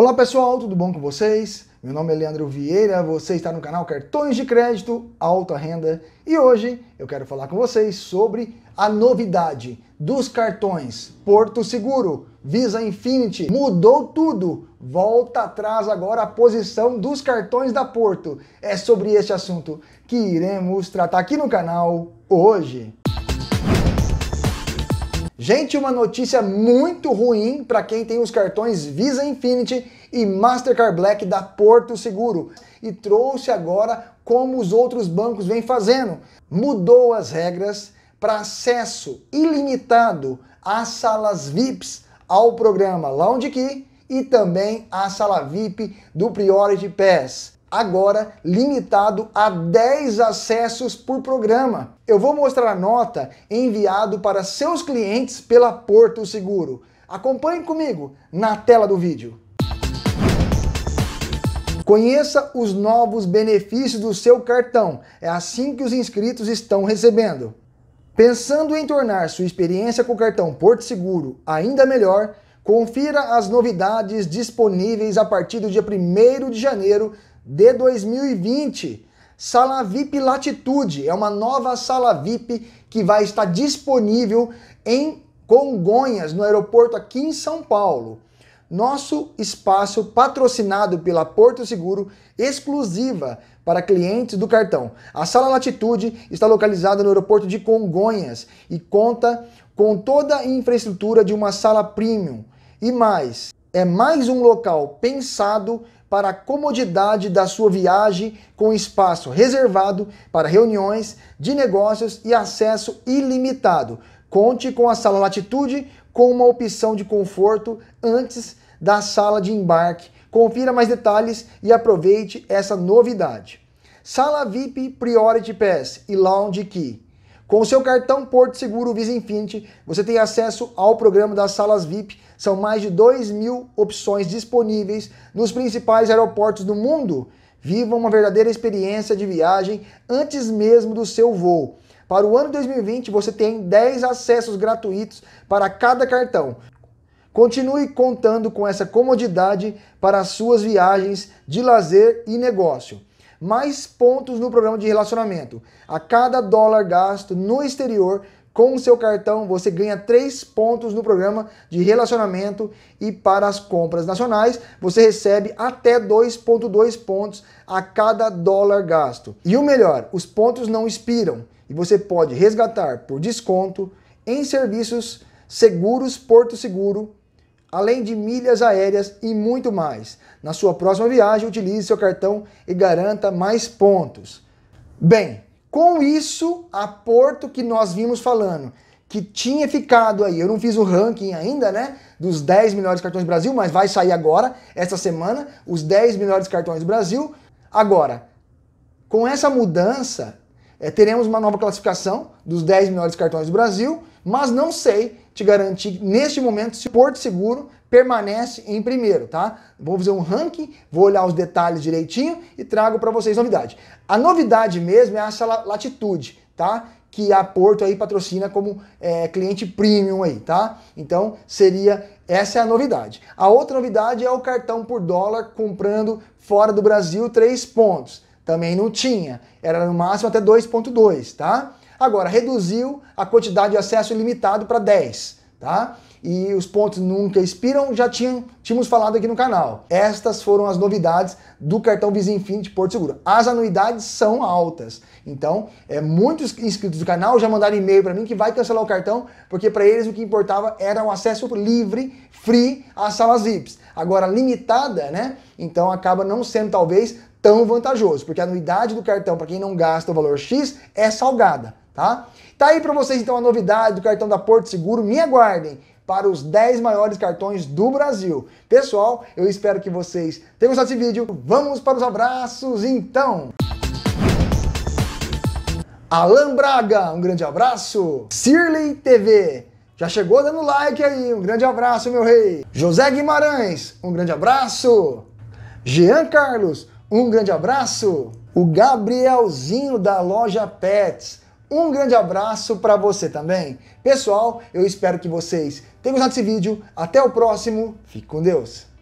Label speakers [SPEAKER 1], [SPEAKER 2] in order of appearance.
[SPEAKER 1] Olá pessoal, tudo bom com vocês? Meu nome é Leandro Vieira, você está no canal Cartões de Crédito Alta Renda e hoje eu quero falar com vocês sobre a novidade dos cartões Porto Seguro, Visa Infinity, mudou tudo, volta atrás agora a posição dos cartões da Porto. É sobre este assunto que iremos tratar aqui no canal hoje. Gente, uma notícia muito ruim para quem tem os cartões Visa Infinity e Mastercard Black da Porto Seguro e trouxe agora como os outros bancos vêm fazendo. Mudou as regras para acesso ilimitado às salas VIPs ao programa Lounge Key e também à sala VIP do Priority Pass agora limitado a 10 acessos por programa. Eu vou mostrar a nota enviado para seus clientes pela Porto Seguro. Acompanhe comigo na tela do vídeo. Conheça os novos benefícios do seu cartão. É assim que os inscritos estão recebendo. Pensando em tornar sua experiência com o cartão Porto Seguro ainda melhor, confira as novidades disponíveis a partir do dia 1 de janeiro de 2020. Sala VIP Latitude é uma nova sala VIP que vai estar disponível em Congonhas, no aeroporto aqui em São Paulo. Nosso espaço patrocinado pela Porto Seguro, exclusiva para clientes do cartão. A Sala Latitude está localizada no aeroporto de Congonhas e conta com toda a infraestrutura de uma sala premium. E mais, é mais um local pensado para a comodidade da sua viagem com espaço reservado para reuniões de negócios e acesso ilimitado. Conte com a sala Latitude com uma opção de conforto antes da sala de embarque. Confira mais detalhes e aproveite essa novidade. Sala VIP Priority Pass e Lounge Key. Com o seu cartão Porto Seguro Visa Infinity, você tem acesso ao programa das salas VIP. São mais de 2 mil opções disponíveis nos principais aeroportos do mundo. Viva uma verdadeira experiência de viagem antes mesmo do seu voo. Para o ano 2020, você tem 10 acessos gratuitos para cada cartão. Continue contando com essa comodidade para as suas viagens de lazer e negócio mais pontos no programa de relacionamento. A cada dólar gasto no exterior com o seu cartão, você ganha 3 pontos no programa de relacionamento e para as compras nacionais, você recebe até 2.2 pontos a cada dólar gasto. E o melhor, os pontos não expiram e você pode resgatar por desconto em serviços seguros Porto Seguro além de milhas aéreas e muito mais. Na sua próxima viagem, utilize seu cartão e garanta mais pontos. Bem, com isso, a Porto que nós vimos falando, que tinha ficado aí, eu não fiz o ranking ainda, né, dos 10 melhores cartões do Brasil, mas vai sair agora, essa semana, os 10 melhores cartões do Brasil. Agora, com essa mudança, é, teremos uma nova classificação dos 10 melhores cartões do Brasil, mas não sei te garantir neste momento se o Porto Seguro permanece em primeiro, tá? Vou fazer um ranking, vou olhar os detalhes direitinho e trago para vocês novidade. A novidade mesmo é essa latitude, tá? Que a Porto aí patrocina como é, cliente premium aí, tá? Então seria essa é a novidade. A outra novidade é o cartão por dólar comprando fora do Brasil três pontos também não tinha. Era no máximo até 2.2, tá? Agora, reduziu a quantidade de acesso ilimitado para 10, tá? E os pontos nunca expiram, já tinham, tínhamos falado aqui no canal. Estas foram as novidades do cartão Visa Infinity Porto Seguro. As anuidades são altas. Então, é, muitos inscritos do canal já mandaram e-mail para mim que vai cancelar o cartão, porque para eles o que importava era o acesso livre, free às salas VIPs. Agora, limitada, né? Então acaba não sendo talvez tão vantajoso, porque a anuidade do cartão para quem não gasta o valor X é salgada, tá? Tá aí para vocês então a novidade do cartão da Porto Seguro, me aguardem para os 10 maiores cartões do Brasil. Pessoal, eu espero que vocês tenham gostado desse vídeo. Vamos para os abraços então. Alan Braga, um grande abraço. Sirley TV, já chegou dando like aí, um grande abraço, meu rei. José Guimarães, um grande abraço. Jean Carlos, um grande abraço, o Gabrielzinho da loja Pets. Um grande abraço para você também. Pessoal, eu espero que vocês tenham gostado desse vídeo. Até o próximo. Fique com Deus.